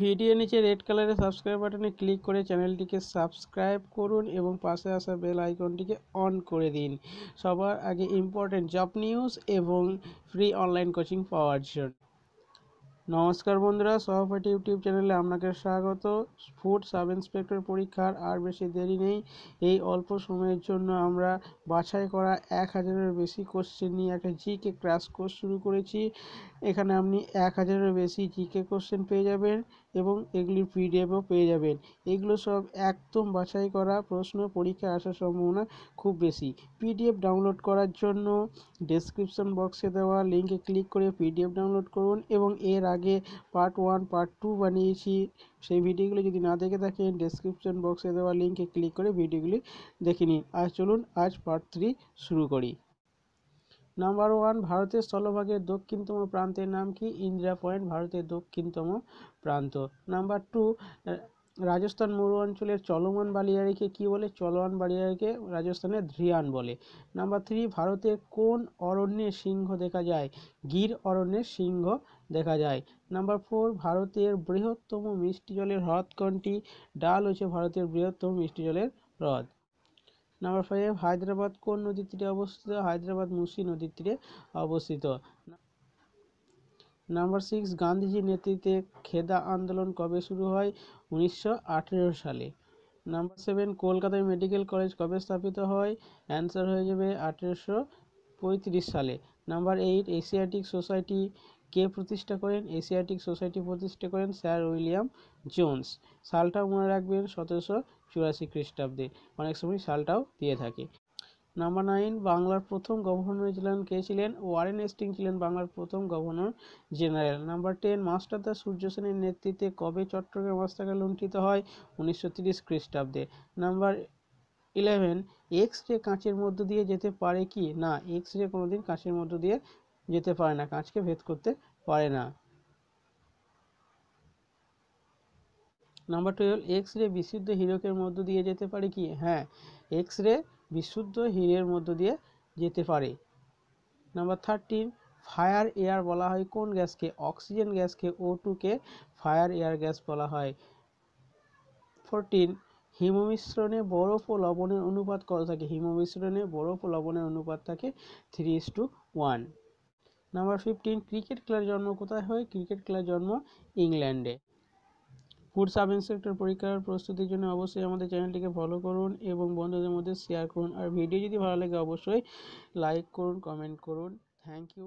video নিচে red কালারের subscribe বাটনে ক্লিক করে চ্যানেলটিকে সাবস্ক্রাইব করুন এবং পাশে আসা বেল আইকনটিকে অন করে দিন সবার আগে ইম্পর্টেন্ট জব নিউজ এবং ফ্রি অনলাইন কোচিং পাওয়ার জন্য নমস্কার বন্ধুরা সহপাঠী ইউটিউব চ্যানেলে আপনাকে স্বাগত ফুড সাব ইন্সপেক্টর পরীক্ষার আর বেশি দেরি নেই এই অল্প সময়ের জন্য আমরা বাছাই করা এক হাজারের বেশি কোশ্চেন নিয়ে একটা জিকে ক্রাশ কোর্স শুরু করেছি এখানে আপনি এক হাজারের বেশি জিকে কোশ্চেন পেয়ে যাবেন এবং এগুলির পিডিএফও পেয়ে যাবেন এগুলো সব একদম বাছাই করা প্রশ্ন পরীক্ষায় আসার সম্ভাবনা খুব বেশি পিডিএফ ডাউনলোড করার জন্য ডেসক্রিপশন বক্সে দেওয়া লিঙ্কে ক্লিক করে পিডিএফ ডাউনলোড করুন এবং এর আগে পার্ট ওয়ান পার্ট টু বানিয়েছি সেই ভিডিওগুলো যদি না দেখে থাকেন ডেসক্রিপশন বক্সে দেওয়া লিঙ্কে ক্লিক করে ভিডিওগুলি দেখে নিন আজ চলুন আজ পার্ট থ্রি শুরু করি নাম্বার ওয়ান ভারতের স্থলভাগের দক্ষিণতম প্রান্তের নাম কি ইন্দিরা পয়েন্ট ভারতের দক্ষিণতম প্রান্ত নাম্বার টু রাজস্থান মরু অঞ্চলের চলমান বালিয়ারিকে কি বলে চলমান বালিয়ারিকে রাজস্থানের ধ্রিয়ান বলে নাম্বার থ্রি ভারতের কোন অরণ্যে সিংহ দেখা যায় গির অরণ্যের সিংহ দেখা যায় নাম্বার ফোর ভারতের বৃহত্তম মিষ্টি জলের হ্রদ কোনটি ডাল হচ্ছে ভারতের বৃহত্তম মিষ্টি জলের হ্রদ নাম্বার ফাইভ হায়দ্রাবাদ কোন নদীর তীরে অবস্থিত হায়দ্রাবাদ মুসি নদীর তীরে অবস্থিত নাম্বার সিক্স গান্ধীজির নেতৃত্বে খেদা আন্দোলন কবে শুরু হয় উনিশশো সালে নাম্বার সেভেন কলকাতায় মেডিকেল কলেজ কবে স্থাপিত হয় অ্যান্সার হয়ে যাবে আঠেরোশো সালে নাম্বার এইট এশিয়াটিক সোসাইটি কে প্রতিষ্ঠা করেন এশিয়াটিক সোসাইটি প্রতিষ্ঠা করেন স্যার উইলিয়াম জোন্স সালটাও মনে রাখবেন সতেরোশো চুরাশি খ্রিস্টাব্দে অনেক সময় সালটাও দিয়ে থাকে নাম্বার নাইন বাংলার প্রথম গভর্নর ছিলেন কে ছিলেন ওয়ারেন এস্টিং ছিলেন বাংলার প্রথম governor general number ten master দা সূর্য সেনের নেতৃত্বে কবে চট্টগ্রাম রাস্তাকাল লুণ্ঠিত হয় উনিশশো তিরিশ খ্রিস্টাব্দে নাম্বার ইলেভেন এক্স রে কাঁচের মধ্য দিয়ে যেতে পারে কি না এক্স রে কোনোদিন কাঁচের মধ্য দিয়ে যেতে পারে না কাঁচকে ভেদ করতে পারে না নাম্বার টুয়েলভ এক্স রে বিশুদ্ধ হিরোকের মধ্য দিয়ে যেতে পারে কি হ্যাঁ এক্স রে বিশুদ্ধ হিরের মধ্য দিয়ে যেতে পারে নাম্বার থার্টিন ফায়ার এয়ার বলা হয় কোন গ্যাসকে অক্সিজেন গ্যাসকে ও টুকে ফায়ার এয়ার গ্যাস বলা হয় ফোরটিন হিমমিশ্রণে বরফ ও লবণের অনুপাত কত থাকে হিমমিশ্রণে বরফ ও লবণের অনুপাত থাকে three is to one number fifteen cricket খেলার জন্ম কোথায় হয় ক্রিকেট খেলার জন্ম ইংল্যান্ডে ফুড সাব ইন্সপেক্টর পরীক্ষার প্রস্তুতির জন্য অবশ্যই আমাদের চ্যানেলটিকে ফলো করুন এবং বন্ধুদের মধ্যে শেয়ার করুন আর ভিডিও যদি ভালো লাগে অবশ্যই লাইক করুন কমেন্ট করুন থ্যাংক ইউ